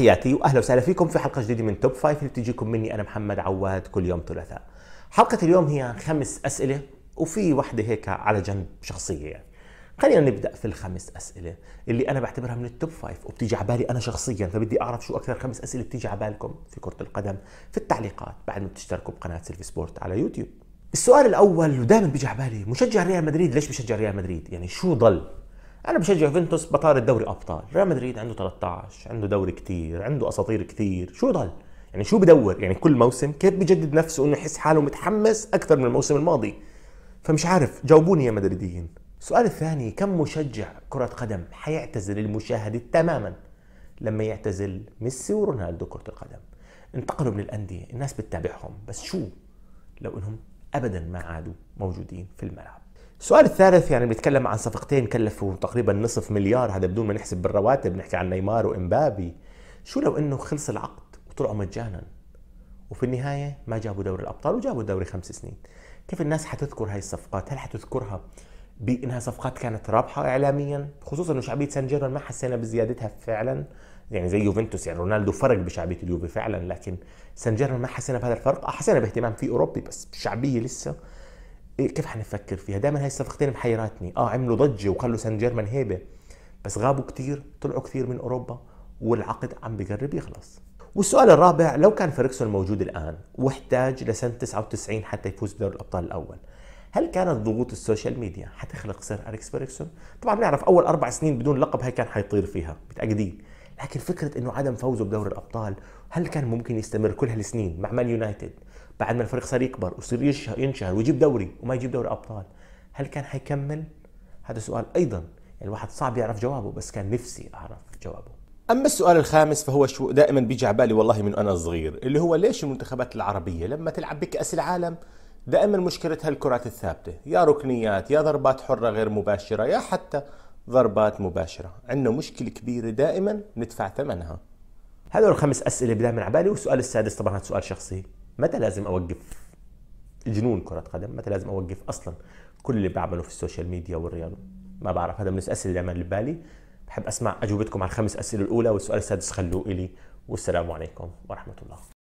تحياتي واهلا وسهلا فيكم في حلقه جديده من توب فايف اللي بتجيكم مني انا محمد عواد كل يوم ثلاثاء. حلقه اليوم هي خمس اسئله وفي وحده هيك على جنب شخصيه يعني. خلينا نبدا في الخمس اسئله اللي انا بعتبرها من التوب فايف وبتيجي على بالي انا شخصيا فبدي اعرف شو اكثر خمس اسئله بتيجي على بالكم في كره القدم في التعليقات بعد ما بتشتركوا بقناه سيلفي سبورت على يوتيوب. السؤال الاول ودائما بيجي على بالي مشجع ريال مدريد ليش بشجع ريال مدريد؟ يعني شو ضل انا بشجع يوفنتوس بطارد دوري ابطال ريال مدريد عنده 13 عنده دوري كثير عنده اساطير كثير شو ضل يعني شو بدور يعني كل موسم كيف بجدد نفسه انه يحس حاله متحمس اكثر من الموسم الماضي فمش عارف جاوبوني يا مدريديين السؤال الثاني كم مشجع كرة قدم حيعتزل المشاهدة تماما لما يعتزل ميسي ورونالدو كرة القدم انتقلوا من الأندية الناس بتتابعهم بس شو لو أنهم أبدا ما عادوا موجودين في الملعب السؤال الثالث يعني بنتكلم عن صفقتين كلفوا تقريبا نصف مليار هذا بدون ما نحسب بالرواتب نحكي عن نيمار وامبابي شو لو انه خلص العقد وطلعوا مجانا وفي النهايه ما جابوا دوري الابطال وجابوا دوري خمس سنين كيف الناس حتذكر هاي الصفقات هل حتذكرها بانها صفقات كانت رابحه اعلاميا خصوصا انه شعبيه سان جيرمان ما حسينا بزيادتها فعلا يعني زي يوفنتوس يعني رونالدو فرق بشعبيه اليوفي فعلا لكن سان جيرمان ما حسينا بهذا الفرق آه، حسينا باهتمام في اوروبي بس شعبيه لسه إيه، كيف حنفكر فيها دائما هاي الصفقتين محيراتني اه عملوا ضجه وخلوا سان جيرمان هيبه بس غابوا كثير طلعوا كثير من اوروبا والعقد عم بقرب يخلص والسؤال الرابع لو كان فيركسون موجود الان واحتاج لسنه 99 حتى يفوز بدوري الابطال الاول هل كانت ضغوط السوشيال ميديا حتخلق سير اليكس فيركسون؟ طبعا بنعرف اول اربع سنين بدون لقب هي كان حيطير فيها متاكدين، لكن فكره انه عدم فوزه بدوري الابطال هل كان ممكن يستمر كل هالسنين مع مان يونايتد بعد ما الفريق صار يكبر ويصير ينشهر ويجيب دوري وما يجيب دوري ابطال هل كان حيكمل؟ هذا سؤال ايضا الواحد يعني صعب يعرف جوابه بس كان نفسي اعرف جوابه اما السؤال الخامس فهو شو دائما بيجي على بالي والله من انا صغير اللي هو ليش المنتخبات العربيه لما تلعب بكاس العالم دائما مشكلتها الكرات الثابته يا ركنيات يا ضربات حره غير مباشره يا حتى ضربات مباشره عندنا مشكله كبيره دائما ندفع ثمنها هذول الخمس اسئله دائما على بالي والسؤال السادس طبعا هذا سؤال شخصي متى لازم اوقف جنون كرة قدم متى لازم اوقف اصلا كل اللي بعمله في السوشيال ميديا والرياضة ما بعرف هذا من الاسئله اللي عملت ببالي بحب اسمع اجوبتكم على الخمس اسئله الاولى والسؤال السادس خلوه الي والسلام عليكم ورحمه الله